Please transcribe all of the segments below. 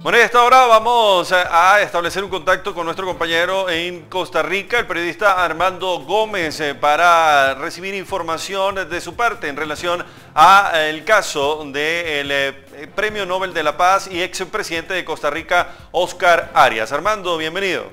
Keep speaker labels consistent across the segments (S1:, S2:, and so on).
S1: Bueno, y esta hora vamos a establecer un contacto con nuestro compañero en Costa Rica, el periodista Armando Gómez, eh, para recibir información de su parte en relación al eh, caso del eh, Premio Nobel de la Paz y expresidente de Costa Rica, Oscar Arias. Armando, bienvenido.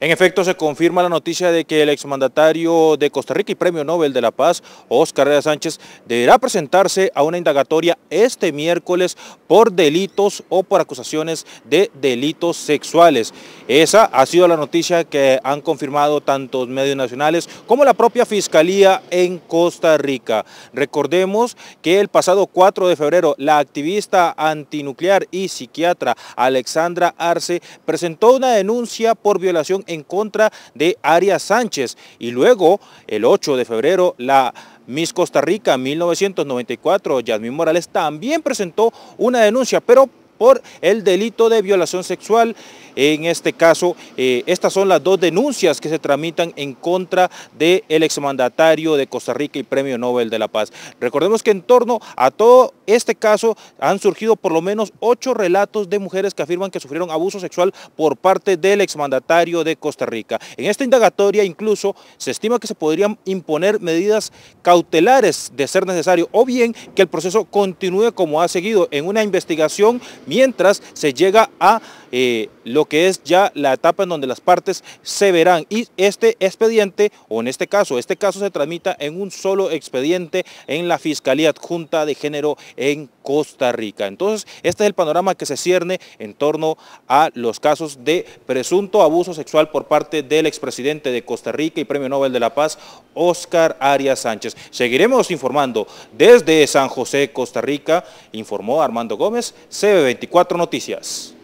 S2: En efecto, se confirma la noticia de que el exmandatario de Costa Rica y Premio Nobel de la Paz, Oscar Reyes Sánchez, deberá presentarse a una indagatoria este miércoles por delitos o por acusaciones de delitos sexuales. Esa ha sido la noticia que han confirmado tantos medios nacionales como la propia Fiscalía en Costa Rica. Recordemos que el pasado 4 de febrero la activista antinuclear y psiquiatra Alexandra Arce presentó una denuncia por violación en contra de Arias Sánchez. Y luego, el 8 de febrero, la Miss Costa Rica 1994, Yasmín Morales, también presentó una denuncia, pero por el delito de violación sexual. En este caso, eh, estas son las dos denuncias que se tramitan en contra del exmandatario de Costa Rica y Premio Nobel de la Paz. Recordemos que en torno a todo este caso han surgido por lo menos ocho relatos de mujeres que afirman que sufrieron abuso sexual por parte del exmandatario de Costa Rica. En esta indagatoria incluso se estima que se podrían imponer medidas cautelares de ser necesario o bien que el proceso continúe como ha seguido en una investigación mientras se llega a eh, lo que es ya la etapa en donde las partes se verán y este expediente, o en este caso, este caso se tramita en un solo expediente en la Fiscalía Adjunta de Género en Costa Rica. Entonces, este es el panorama que se cierne en torno a los casos de presunto abuso sexual por parte del expresidente de Costa Rica y Premio Nobel de la Paz, Oscar Arias Sánchez. Seguiremos informando desde San José, Costa Rica, informó Armando Gómez, CB24 Noticias.